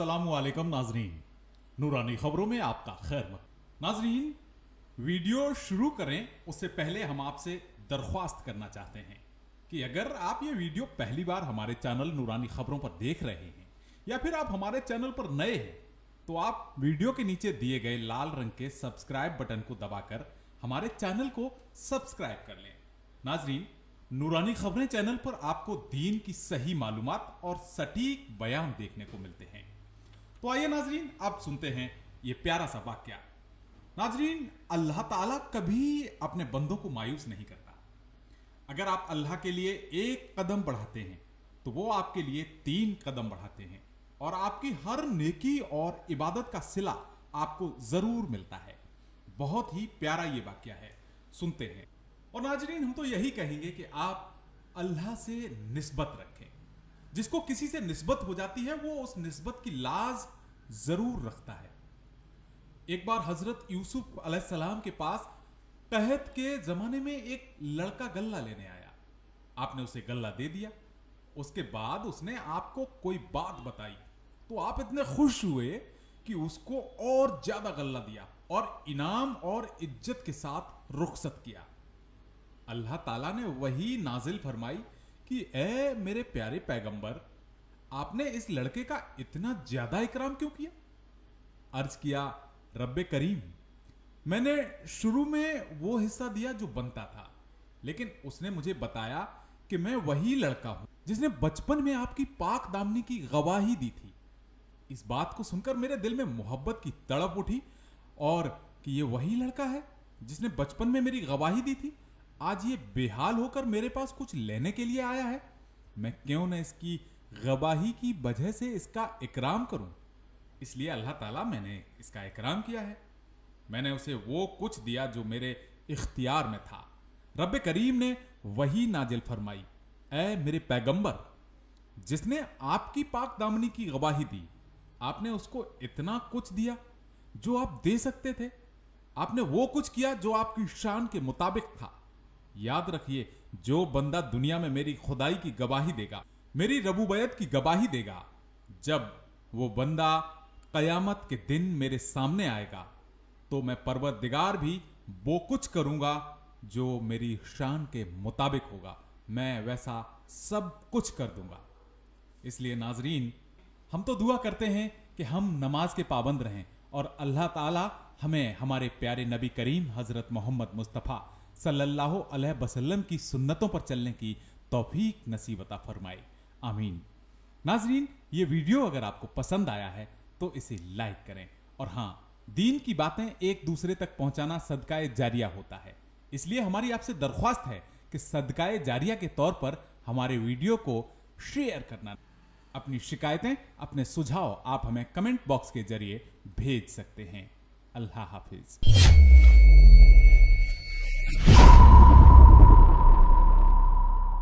असलकम नाजरीन नूरानी खबरों में आपका खैर मत नाजरीन वीडियो शुरू करें उससे पहले हम आपसे दरख्वास्त करना चाहते हैं कि अगर आप ये वीडियो पहली बार हमारे चैनल नूरानी खबरों पर देख रहे हैं या फिर आप हमारे चैनल पर नए हैं तो आप वीडियो के नीचे दिए गए लाल रंग के सब्सक्राइब बटन को दबाकर हमारे चैनल को सब्सक्राइब कर लें नाजरीन नूरानी खबरें चैनल पर आपको दीन की सही मालूम और सटीक बयान देखने को मिलते हैं तो आइए नाजरीन आप सुनते हैं ये प्यारा सा वाक्य नाजरीन अल्लाह ताला कभी अपने बंदों को मायूस नहीं करता अगर आप अल्लाह के लिए एक कदम बढ़ाते हैं तो वो आपके लिए तीन कदम बढ़ाते हैं और आपकी हर नेकी और इबादत का सिला आपको ज़रूर मिलता है बहुत ही प्यारा ये वाक्य है सुनते हैं और नाजरीन हम तो यही कहेंगे कि आप अल्लाह से नस्बत रखें जिसको किसी से निस्बत हो जाती है वो उस निस्बत की लाज जरूर रखता है एक बार हजरत यूसुफ अलैहिस्सलाम के पास कहत के जमाने में एक लड़का गल्ला लेने आया आपने उसे गल्ला दे दिया उसके बाद उसने आपको कोई बात बताई तो आप इतने खुश हुए कि उसको और ज्यादा गल्ला दिया और इनाम और इज्जत के साथ रुखसत किया अल्लाह ताला ने वही नाजिल फरमाई कि ए मेरे प्यारे पैगंबर आपने इस लड़के का इतना ज्यादा इकराम क्यों किया अर्ज किया रब्बे करीम मैंने शुरू में वो हिस्सा दिया जो बनता था लेकिन उसने मुझे बताया कि मैं वही लड़का हूं जिसने बचपन में आपकी पाक दामनी की गवाही दी थी इस बात को सुनकर मेरे दिल में मोहब्बत की तड़प उठी और कि ये वही लड़का है जिसने बचपन में मेरी गवाही दी थी आज ये बेहाल होकर मेरे पास कुछ लेने के लिए आया है मैं क्यों न इसकी गवाही की वजह से इसका इकराम करूं इसलिए अल्लाह ताला मैंने इसका इकराम किया है मैंने उसे वो कुछ दिया जो मेरे इख्तियार में था रब करीम ने वही नाजिल फरमाई ए मेरे पैगंबर जिसने आपकी पाक दामनी की गवाही दी आपने उसको इतना कुछ दिया जो आप दे सकते थे आपने वो कुछ किया जो आपकी शान के मुताबिक था याद रखिए जो बंदा दुनिया में मेरी खुदाई की गवाही देगा मेरी रबूबैत की गवाही देगा जब वो बंदा कयामत के दिन मेरे सामने आएगा तो मैं दिगार भी वो कुछ करूंगा जो मेरी शान के मुताबिक होगा मैं वैसा सब कुछ कर दूंगा इसलिए नाजरीन हम तो दुआ करते हैं कि हम नमाज के पाबंद रहें और अल्लाह ताला हमें हमारे प्यारे नबी करीम हज़रत मोहम्मद मुस्तफ़ा सल्लल्लाहु अलैहि वसल्लम की सुन्नतों पर चलने की तौफीक नसीबता फरमाए आमीन नाजरीन ये वीडियो अगर आपको पसंद आया है तो इसे लाइक करें और हाँ दीन की बातें एक दूसरे तक पहुंचाना सदकाए जारिया होता है इसलिए हमारी आपसे दरख्वास्त है कि सदकाए जारिया के तौर पर हमारे वीडियो को शेयर करना अपनी शिकायतें अपने सुझाव आप हमें कमेंट बॉक्स के जरिए भेज सकते हैं अल्लाह हाफिज़